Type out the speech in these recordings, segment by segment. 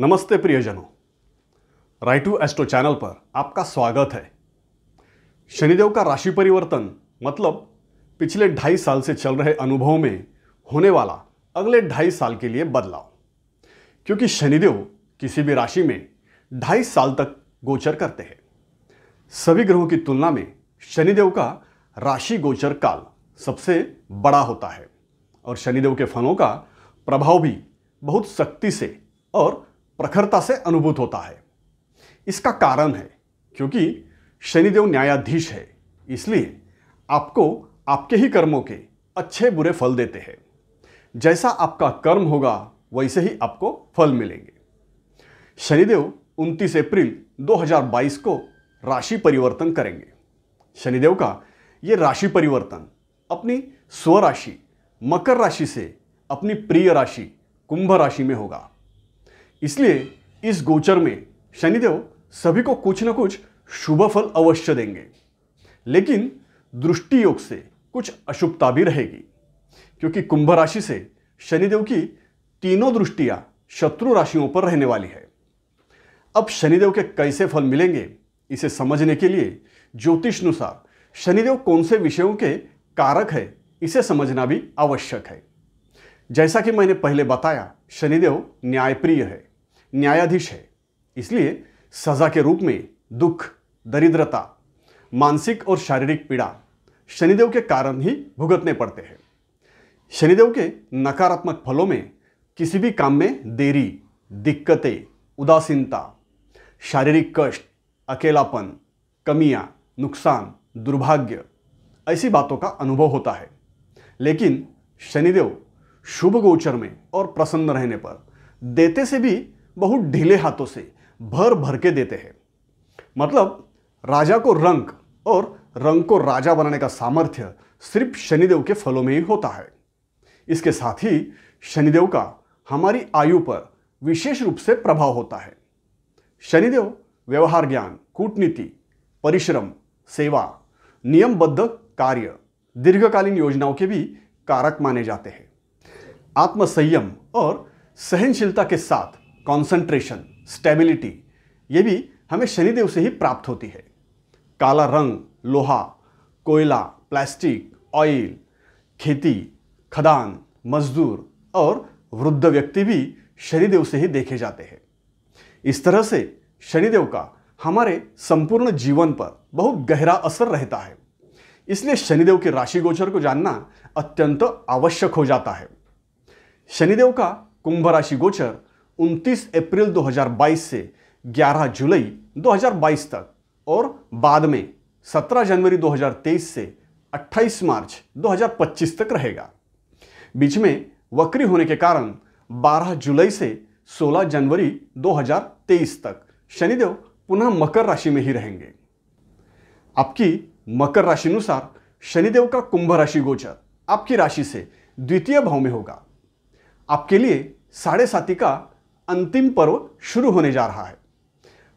नमस्ते प्रियजनों right to astro channel पर आपका स्वागत है शनिदेव का राशि परिवर्तन मतलब पिछले ढाई साल से चल रहे अनुभव में होने वाला अगले ढाई साल के लिए बदलाव क्योंकि शनिदेव किसी भी राशि में ढाई साल तक गोचर करते हैं सभी ग्रहों की तुलना में शनिदेव का राशि गोचर काल सबसे बड़ा होता है और शनिदेव के फलों का प्रभाव भी बहुत सख्ती से और प्रखरता से अनुभूत होता है इसका कारण है क्योंकि शनिदेव न्यायाधीश है इसलिए आपको आपके ही कर्मों के अच्छे बुरे फल देते हैं जैसा आपका कर्म होगा वैसे ही आपको फल मिलेंगे शनिदेव 29 अप्रैल 2022 को राशि परिवर्तन करेंगे शनिदेव का ये राशि परिवर्तन अपनी स्वराशि मकर राशि से अपनी प्रिय राशि कुंभ राशि में होगा इसलिए इस गोचर में शनिदेव सभी को कुछ न कुछ शुभ फल अवश्य देंगे लेकिन दृष्टि योग से कुछ अशुभता भी रहेगी क्योंकि कुंभ राशि से शनिदेव की तीनों दृष्टियां शत्रु राशियों पर रहने वाली है अब शनिदेव के कैसे फल मिलेंगे इसे समझने के लिए ज्योतिष अनुसार शनिदेव कौन से विषयों के कारक है इसे समझना भी आवश्यक है जैसा कि मैंने पहले बताया शनिदेव न्यायप्रिय है न्यायाधीश है इसलिए सजा के रूप में दुख दरिद्रता मानसिक और शारीरिक पीड़ा शनिदेव के कारण ही भुगतने पड़ते हैं शनिदेव के नकारात्मक फलों में किसी भी काम में देरी दिक्कतें उदासीनता शारीरिक कष्ट अकेलापन कमियां, नुकसान दुर्भाग्य ऐसी बातों का अनुभव होता है लेकिन शनिदेव शुभ गोचर में और प्रसन्न रहने पर देते से भी बहुत ढीले हाथों से भर भर के देते हैं मतलब राजा को रंग और रंग को राजा बनाने का सामर्थ्य सिर्फ शनिदेव के फलों में ही होता है इसके साथ ही शनिदेव का हमारी आयु पर विशेष रूप से प्रभाव होता है शनिदेव व्यवहार ज्ञान कूटनीति परिश्रम सेवा नियमबद्ध कार्य दीर्घकालीन योजनाओं के भी कारक माने जाते हैं आत्मसंयम और सहनशीलता के साथ कॉन्सेंट्रेशन स्टेबिलिटी ये भी हमें शनिदेव से ही प्राप्त होती है काला रंग लोहा कोयला प्लास्टिक ऑयल खेती खदान मजदूर और वृद्ध व्यक्ति भी शनिदेव से ही देखे जाते हैं इस तरह से शनिदेव का हमारे संपूर्ण जीवन पर बहुत गहरा असर रहता है इसलिए शनिदेव के राशि गोचर को जानना अत्यंत आवश्यक हो जाता है शनिदेव का कुंभ राशि गोचर 29 अप्रैल 2022 से 11 जुलाई 2022 तक और बाद में 17 जनवरी 2023 से 28 मार्च 2025 तक रहेगा बीच में वक्री होने के कारण 12 जुलाई से 16 जनवरी 2023 तक शनिदेव पुनः मकर राशि में ही रहेंगे आपकी मकर राशि अनुसार शनिदेव का कुंभ राशि गोचर आपकी राशि से द्वितीय भाव में होगा आपके लिए साढ़े साथी का अंतिम पर्व शुरू होने जा रहा है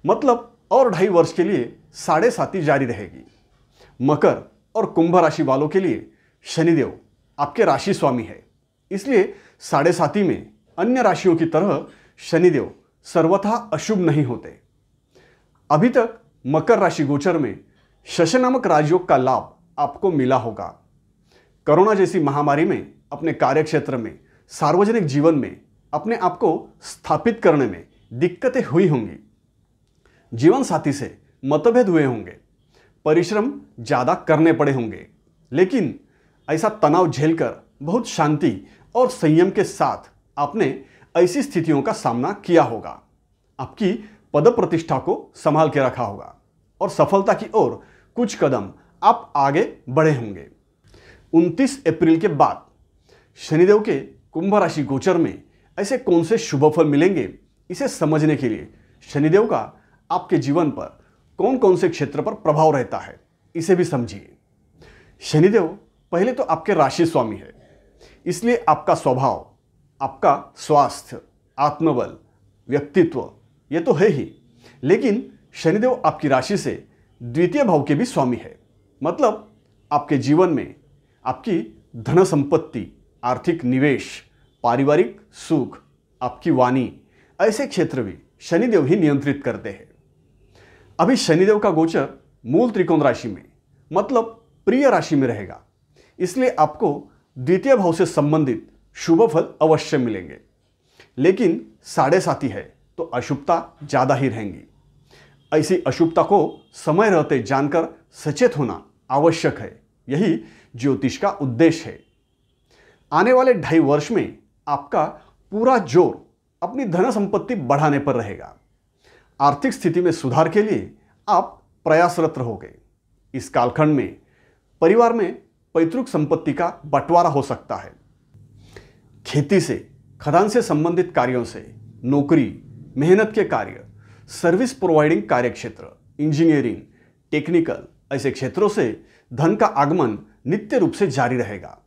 मतलब और ढाई वर्ष के लिए साढ़े साथी जारी रहेगी मकर और कुंभ राशि वालों के लिए शनिदेव आपके राशि स्वामी है इसलिए साढ़े साथी में अन्य राशियों की तरह शनिदेव सर्वथा अशुभ नहीं होते अभी तक मकर राशि गोचर में शश नामक राजयोग का लाभ आपको मिला होगा कोरोना जैसी महामारी में अपने कार्यक्षेत्र में सार्वजनिक जीवन में अपने आप को स्थापित करने में दिक्कतें हुई होंगी जीवन साथी से मतभेद हुए होंगे परिश्रम ज़्यादा करने पड़े होंगे लेकिन ऐसा तनाव झेलकर बहुत शांति और संयम के साथ आपने ऐसी स्थितियों का सामना किया होगा आपकी पद प्रतिष्ठा को संभाल के रखा होगा और सफलता की ओर कुछ कदम आप आगे बढ़े होंगे 29 अप्रैल के बाद शनिदेव के कुंभ राशि गोचर में ऐसे कौन से शुभ फल मिलेंगे इसे समझने के लिए शनिदेव का आपके जीवन पर कौन कौन से क्षेत्र पर प्रभाव रहता है इसे भी समझिए शनिदेव पहले तो आपके राशि स्वामी है इसलिए आपका स्वभाव आपका स्वास्थ्य आत्मबल व्यक्तित्व ये तो है ही लेकिन शनिदेव आपकी राशि से द्वितीय भाव के भी स्वामी है मतलब आपके जीवन में आपकी धन संपत्ति आर्थिक निवेश पारिवारिक सुख आपकी वाणी ऐसे क्षेत्र भी शनिदेव ही नियंत्रित करते हैं अभी शनिदेव का गोचर मूल त्रिकोण राशि में मतलब प्रिय राशि में रहेगा इसलिए आपको द्वितीय भाव से संबंधित शुभ फल अवश्य मिलेंगे लेकिन साढ़े साथी है तो अशुभता ज़्यादा ही रहेंगी ऐसी अशुभता को समय रहते जानकर सचेत होना आवश्यक है यही ज्योतिष का उद्देश्य है आने वाले ढाई वर्ष में आपका पूरा जोर अपनी धन संपत्ति बढ़ाने पर रहेगा आर्थिक स्थिति में सुधार के लिए आप प्रयासरत रहोगे इस कालखंड में परिवार में पैतृक संपत्ति का बंटवारा हो सकता है खेती से खदान से संबंधित कार्यों से नौकरी मेहनत के कार्य सर्विस प्रोवाइडिंग कार्यक्षेत्र इंजीनियरिंग टेक्निकल ऐसे क्षेत्रों से धन का आगमन नित्य रूप से जारी रहेगा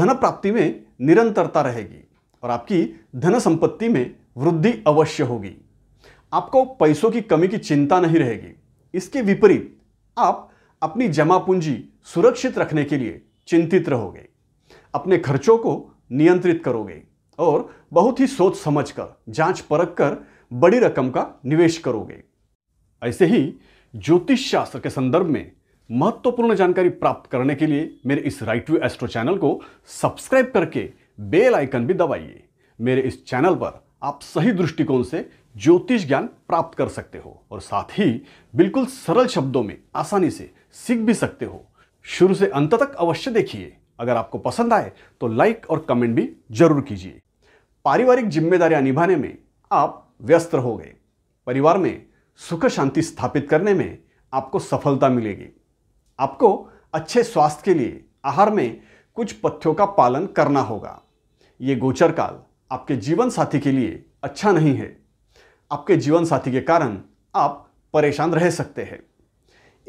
धन प्राप्ति में निरंतरता रहेगी और आपकी धन संपत्ति में वृद्धि अवश्य होगी आपको पैसों की कमी की चिंता नहीं रहेगी इसके विपरीत आप अपनी जमा पूंजी सुरक्षित रखने के लिए चिंतित रहोगे अपने खर्चों को नियंत्रित करोगे और बहुत ही सोच समझ कर जांच परख कर बड़ी रकम का निवेश करोगे ऐसे ही ज्योतिष शास्त्र के संदर्भ में महत्वपूर्ण जानकारी प्राप्त करने के लिए मेरे इस राइट टू एस्ट्रो चैनल को सब्सक्राइब करके बेल आइकन भी दबाइए मेरे इस चैनल पर आप सही दृष्टिकोण से ज्योतिष ज्ञान प्राप्त कर सकते हो और साथ ही बिल्कुल सरल शब्दों में आसानी से सीख भी सकते हो शुरू से अंत तक अवश्य देखिए अगर आपको पसंद आए तो लाइक और कमेंट भी जरूर कीजिए पारिवारिक जिम्मेदारियां निभाने में आप व्यस्त हो गए परिवार में सुख शांति स्थापित करने में आपको सफलता मिलेगी आपको अच्छे स्वास्थ्य के लिए आहार में कुछ पथ्यों का पालन करना होगा ये गोचर काल आपके जीवन साथी के लिए अच्छा नहीं है आपके जीवन साथी के कारण आप परेशान रह सकते हैं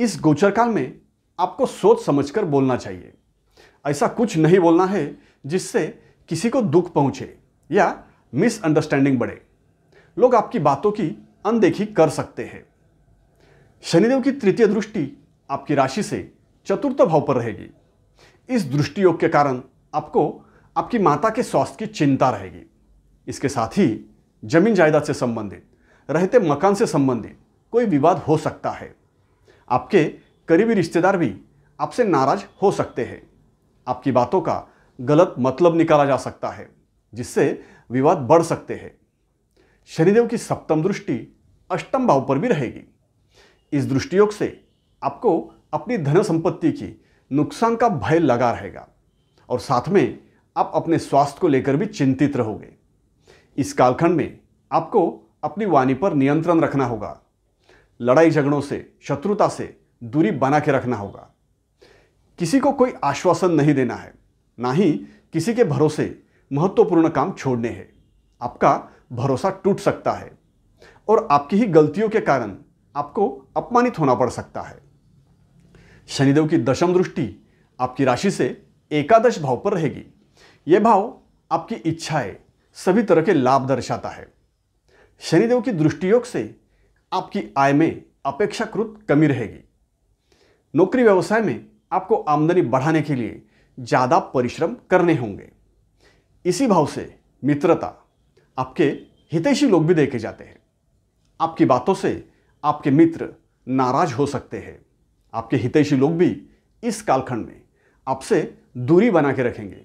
इस गोचर काल में आपको सोच समझकर बोलना चाहिए ऐसा कुछ नहीं बोलना है जिससे किसी को दुख पहुंचे या मिसअंडरस्टैंडिंग बढ़े लोग आपकी बातों की अनदेखी कर सकते हैं शनिदेव की तृतीय दृष्टि आपकी राशि से चतुर्थ भाव पर रहेगी इस दृष्टियोग के कारण आपको आपकी माता के स्वास्थ्य की चिंता रहेगी इसके साथ ही जमीन जायदाद से संबंधित रहते मकान से संबंधित कोई विवाद हो सकता है आपके करीबी रिश्तेदार भी आपसे नाराज हो सकते हैं आपकी बातों का गलत मतलब निकाला जा सकता है जिससे विवाद बढ़ सकते हैं शनिदेव की सप्तम दृष्टि अष्टम भाव पर भी रहेगी इस दृष्टियोग से आपको अपनी धन संपत्ति की नुकसान का भय लगा रहेगा और साथ में आप अपने स्वास्थ्य को लेकर भी चिंतित रहोगे इस कालखंड में आपको अपनी वाणी पर नियंत्रण रखना होगा लड़ाई झगड़ों से शत्रुता से दूरी बना के रखना होगा किसी को कोई आश्वासन नहीं देना है ना ही किसी के भरोसे महत्वपूर्ण काम छोड़ने हैं आपका भरोसा टूट सकता है और आपकी ही गलतियों के कारण आपको अपमानित होना पड़ सकता है शनिदेव की दशम दृष्टि आपकी राशि से एकादश भाव पर रहेगी यह भाव आपकी इच्छाएं सभी तरह के लाभ दर्शाता है शनिदेव की दृष्टियोग से आपकी आय में अपेक्षाकृत कमी रहेगी नौकरी व्यवसाय में आपको आमदनी बढ़ाने के लिए ज़्यादा परिश्रम करने होंगे इसी भाव से मित्रता आपके हितैषी लोग भी देखे जाते हैं आपकी बातों से आपके मित्र नाराज हो सकते हैं आपके हितैषी लोग भी इस कालखंड में आपसे दूरी बना के रखेंगे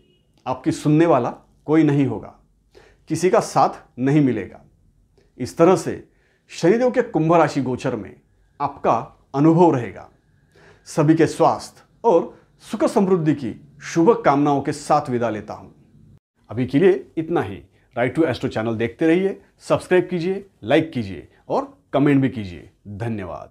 आपकी सुनने वाला कोई नहीं होगा किसी का साथ नहीं मिलेगा इस तरह से शनिदेव के कुंभ राशि गोचर में आपका अनुभव रहेगा सभी के स्वास्थ्य और सुख समृद्धि की शुभ कामनाओं के साथ विदा लेता हूँ अभी के लिए इतना ही राइट टू एस्ट्रो चैनल देखते रहिए सब्सक्राइब कीजिए लाइक कीजिए और कमेंट भी कीजिए धन्यवाद